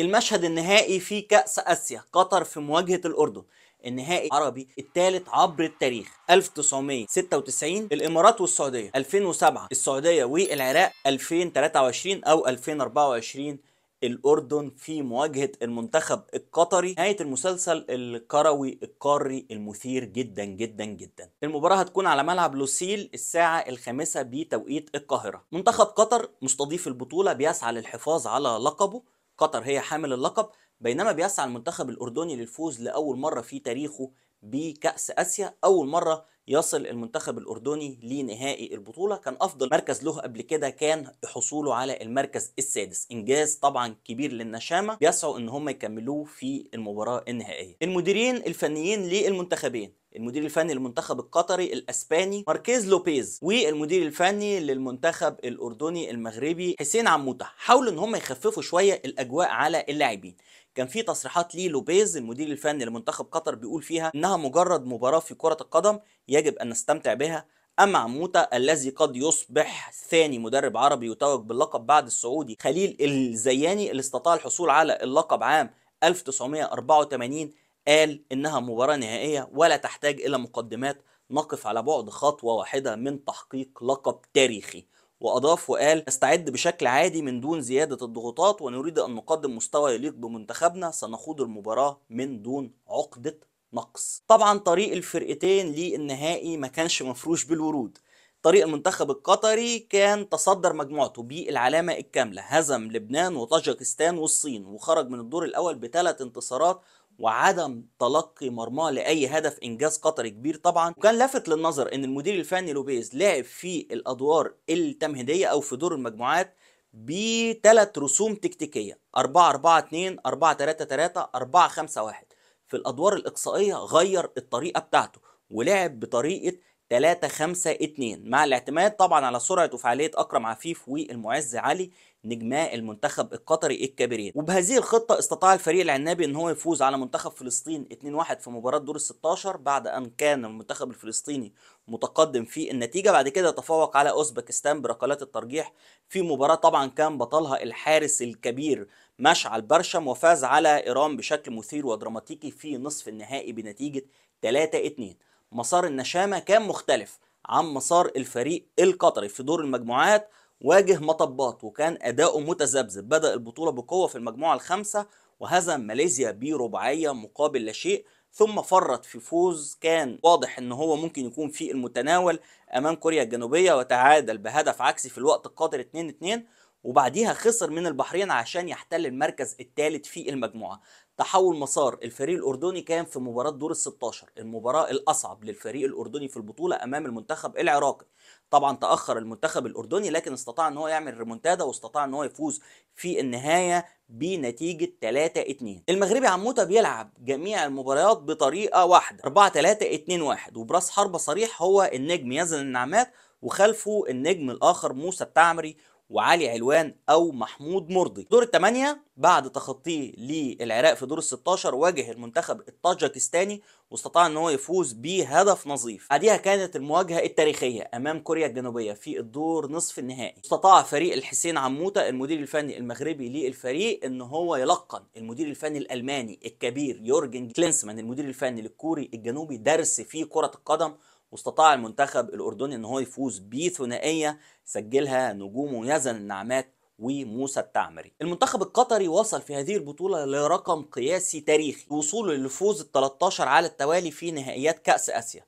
المشهد النهائي في كأس آسيا قطر في مواجهة الأردن النهائي العربي الثالث عبر التاريخ 1996 الامارات والسعوديه 2007 السعوديه والعراق 2023 او 2024 الاردن في مواجهه المنتخب القطري نهايه المسلسل الكروي القاري المثير جدا جدا جدا المباراه هتكون على ملعب لوسيل الساعه الخامسه بتوقيت القاهره منتخب قطر مستضيف البطوله بيسعى للحفاظ على لقبه قطر هي حامل اللقب بينما بيسعى المنتخب الأردني للفوز لأول مرة في تاريخه بكأس آسيا أول مرة يصل المنتخب الاردني لنهائي البطوله كان افضل مركز له قبل كده كان حصوله على المركز السادس انجاز طبعا كبير للنشامه بيسعوا ان هم يكملوه في المباراه النهائيه المديرين الفنيين للمنتخبين المدير الفني للمنتخب القطري الاسباني ماركيز لوبيز والمدير الفني للمنتخب الاردني المغربي حسين عموته حاولوا ان هم يخففوا شويه الاجواء على اللاعبين كان في تصريحات ليه لوبيز المدير الفني لمنتخب قطر بيقول فيها انها مجرد مباراه في كره القدم يجب ان نستمتع بها أما عموتة الذي قد يصبح ثاني مدرب عربي يتوج باللقب بعد السعودي خليل الزياني اللي استطاع الحصول على اللقب عام 1984 قال إنها مباراة نهائية ولا تحتاج إلى مقدمات نقف على بعد خطوة واحدة من تحقيق لقب تاريخي وأضاف وقال نستعد بشكل عادي من دون زيادة الضغوطات ونريد أن نقدم مستوى يليق بمنتخبنا سنخوض المباراة من دون عقدة نقص طبعا طريق الفرقتين للنهائي ما كانش مفروش بالورود طريق المنتخب القطري كان تصدر مجموعته بالعلامة الكاملة هزم لبنان وطاجكستان والصين وخرج من الدور الأول بثلاث انتصارات وعدم تلقي مرماه لاي هدف انجاز قطري كبير طبعا وكان لافت للنظر ان المدير الفني لوبيز لعب في الادوار التمهيديه او في دور المجموعات بثلاث رسوم تكتيكيه 4 4 2 4 3 3 4 5 1 في الادوار الاقصائيه غير الطريقه بتاعته ولعب بطريقه 3 5 2 مع الاعتماد طبعا على سرعه وفعاليه اكرم عفيف والمعز علي نجما المنتخب القطري الكبيرين وبهذه الخطه استطاع الفريق العنابي ان هو يفوز على منتخب فلسطين 2-1 في مباراه دور ال 16 بعد ان كان المنتخب الفلسطيني متقدم في النتيجه بعد كده تفوق على اوزبكستان بركلات الترجيح في مباراه طبعا كان بطلها الحارس الكبير مشعل برشم وفاز على ايران بشكل مثير ودراماتيكي في نصف النهائي بنتيجه 3 2 مسار النشامة كان مختلف عن مسار الفريق القطري في دور المجموعات واجه مطبات وكان أداؤه متذبذب بدأ البطولة بقوة في المجموعة الخامسة وهزم ماليزيا برباعية مقابل لا شيء ثم فرط في فوز كان واضح ان هو ممكن يكون في المتناول امام كوريا الجنوبيه وتعادل بهدف عكسي في الوقت القادر 2-2 وبعديها خسر من البحرين عشان يحتل المركز الثالث في المجموعة تحول مسار الفريق الأردني كان في مباراة دور ال 16 المباراة الأصعب للفريق الأردني في البطولة أمام المنتخب العراقي طبعا تأخر المنتخب الأردني لكن استطاع أن هو يعمل ريمونتادا واستطاع أن هو يفوز في النهاية بنتيجة 3 2 المغربي عموته بيلعب جميع المباريات بطريقة واحدة 4 3 2 1 وبراس حربة صريح هو النجم يزن النعمات وخلفه النجم الآخر موسى التعمري وعلي علوان او محمود مرضي دور الثمانيه بعد تخطيه للعراق في دور ال 16 واجه المنتخب الطاجكستاني واستطاع ان هو يفوز بهدف نظيف بعدها كانت المواجهه التاريخيه امام كوريا الجنوبيه في الدور نصف النهائي استطاع فريق الحسين عموته المدير الفني المغربي للفريق ان هو يلقن المدير الفني الالماني الكبير يورجن كلينسمان المدير الفني للكوري الجنوبي درس في كره القدم واستطاع المنتخب الاردني ان هو يفوز بثنائيه سجلها نجومه يزن النعمات وموسى التعمري المنتخب القطري وصل في هذه البطولة لرقم قياسي تاريخي وصوله للفوز ال 13 على التوالي في نهائيات كأس آسيا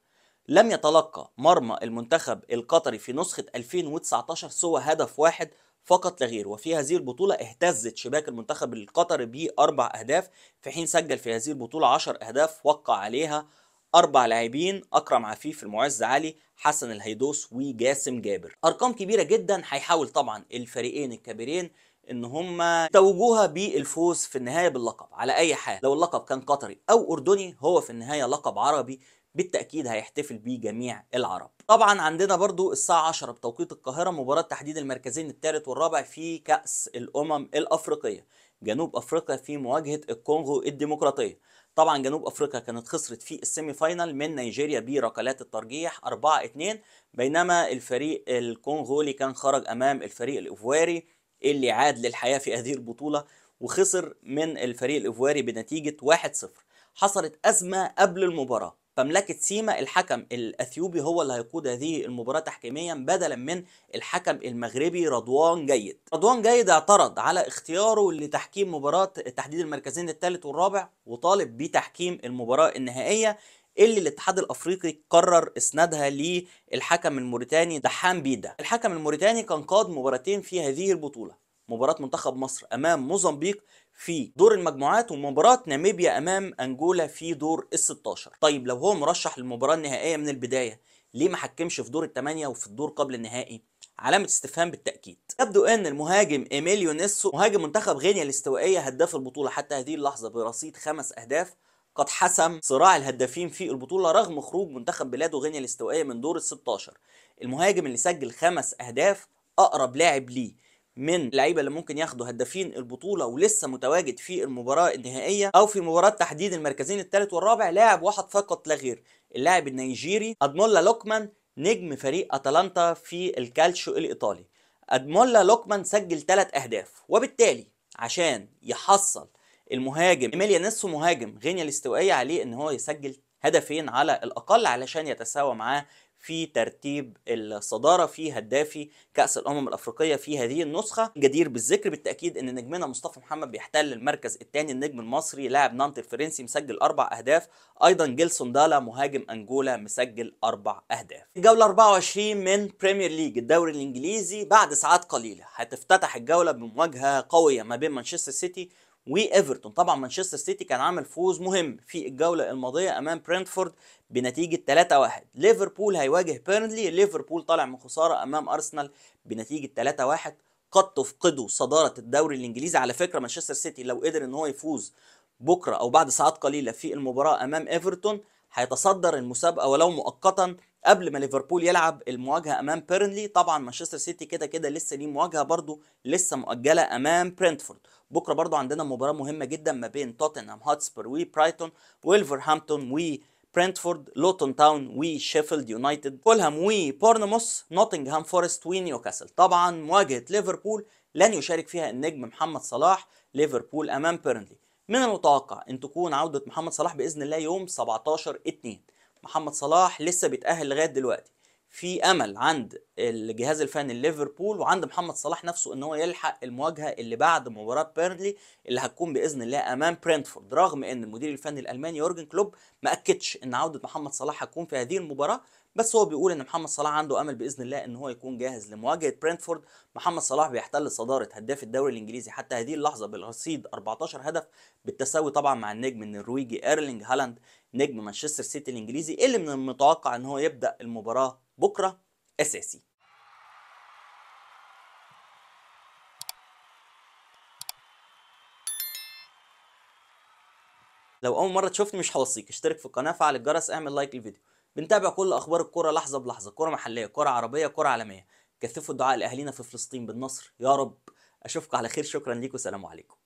لم يتلقى مرمى المنتخب القطري في نسخة 2019 سوى هدف واحد فقط لا وفي هذه البطولة اهتزت شباك المنتخب القطري بأربع أهداف في حين سجل في هذه البطولة 10 أهداف وقع عليها اربع لاعبين اكرم عفيف المعز علي حسن الهيدوس وجاسم جابر ارقام كبيره جدا هيحاول طبعا الفريقين الكبيرين ان هم توجوها بالفوز في النهايه باللقب على اي حال لو اللقب كان قطري او اردني هو في النهايه لقب عربي بالتاكيد هيحتفل بيه جميع العرب طبعا عندنا برضو الساعه 10 بتوقيت القاهره مباراه تحديد المركزين الثالث والرابع في كاس الامم الافريقيه جنوب افريقيا في مواجهه الكونغو الديمقراطيه طبعا جنوب افريقيا كانت خسرت في السيمي فاينل من نيجيريا بركلات الترجيح 4 2 بينما الفريق الكونغولي كان خرج امام الفريق الايفواري اللي عاد للحياه في هذه البطوله وخسر من الفريق الايفواري بنتيجه 1 0 حصلت ازمه قبل المباراه مملكه سيما الحكم الاثيوبي هو اللي هيقود هذه المباراه تحكيميا بدلا من الحكم المغربي رضوان جيد رضوان جيد اعترض على اختياره لتحكيم مباراه تحديد المركزين الثالث والرابع وطالب بتحكيم المباراه النهائيه اللي الاتحاد الافريقي قرر اسنادها للحكم الموريتاني دحام بيدا الحكم الموريتاني كان قاد مباراتين في هذه البطوله مباراة منتخب مصر أمام موزمبيق في دور المجموعات ومباراة ناميبيا أمام أنجولا في دور ال 16 طيب لو هو مرشح للمباراة النهائية من البداية ليه ما حكمش في دور الثمانية وفي الدور قبل النهائي علامة استفهام بالتأكيد يبدو أن المهاجم إيميليو نيسو مهاجم منتخب غينيا الاستوائية هداف البطولة حتى هذه اللحظة برصيد خمس أهداف قد حسم صراع الهدافين في البطولة رغم خروج منتخب بلاده غينيا الاستوائية من دور ال 16 المهاجم اللي سجل خمس أهداف أقرب لاعب ليه من اللعيبه اللي ممكن ياخدوا هدافين البطوله ولسه متواجد في المباراه النهائيه او في مباراه تحديد المركزين الثالث والرابع لاعب واحد فقط لا غير اللاعب النيجيري ادمولا لوكمان نجم فريق اتلانتا في الكالتشو الايطالي ادمولا لوكمان سجل ثلاث اهداف وبالتالي عشان يحصل المهاجم ايميليا نسو مهاجم غينيا الاستوائيه عليه ان هو يسجل هدفين على الاقل علشان يتساوى معاه في ترتيب الصداره في هدافي كاس الامم الافريقيه في هذه النسخه جدير بالذكر بالتاكيد ان نجمنا مصطفى محمد بيحتل المركز الثاني النجم المصري لاعب نانت الفرنسي مسجل اربع اهداف ايضا جيلسون دالا مهاجم انجولا مسجل اربع اهداف الجوله 24 من بريمير ليج الدوري الانجليزي بعد ساعات قليله هتفتتح الجوله بمواجهه قويه ما بين مانشستر سيتي وايفرتون طبعا مانشستر سيتي كان عامل فوز مهم في الجوله الماضيه امام برنتفورد بنتيجه 3-1 ليفربول هيواجه بيرنلي ليفربول طالع من خساره امام ارسنال بنتيجه 3-1 قد تفقدوا صداره الدوري الانجليزي على فكره مانشستر سيتي لو قدر ان هو يفوز بكره او بعد ساعات قليله في المباراه امام ايفرتون هيتصدر المسابقه ولو مؤقتا قبل ما ليفربول يلعب المواجهه امام بيرنلي طبعا مانشستر سيتي كده كده لسه ليه مواجهه برضه لسه مؤجله امام برنتفورد بكره برضو عندنا مباراه مهمه جدا ما بين توتنهام هاتسبر وبرايتون ويلفرهامبتون و برنتفورد لوتون تاون وشيفيلد يونايتد فولهام وبورنموث نوتنغهام فورست ونيوكاسل طبعا مواجهه ليفربول لن يشارك فيها النجم محمد صلاح ليفربول امام بيرنلي من المتوقع ان تكون عوده محمد صلاح باذن الله يوم 17 2 محمد صلاح لسه بيتاهل لغايه دلوقتي في امل عند الجهاز الفني ليفربول وعند محمد صلاح نفسه ان هو يلحق المواجهه اللي بعد مباراه بيرنلي اللي هتكون باذن الله امام برينتفورد رغم ان المدير الفني الالماني يورجن كلوب ما اكدش ان عوده محمد صلاح هتكون في هذه المباراه بس هو بيقول ان محمد صلاح عنده امل باذن الله ان هو يكون جاهز لمواجهه برينتفورد محمد صلاح بيحتل صداره هداف الدوري الانجليزي حتى هذه اللحظه بالرصيد 14 هدف بالتساوي طبعا مع النجم النرويجي ايرلينج هالاند نجم مانشستر سيتي الانجليزي اللي من المتوقع ان هو يبدا المباراه بكرة أساسي لو أول مرة تشوفني مش هوصيك اشترك في القناة فعل الجرس اعمل لايك للفيديو بنتابع كل أخبار الكرة لحظة بلحظة كرة محلية كرة عربية كرة عالمية كثفوا الدعاء لأهلينا في فلسطين بالنصر يا رب أشوفكم على خير شكرا ليكم سلام عليكم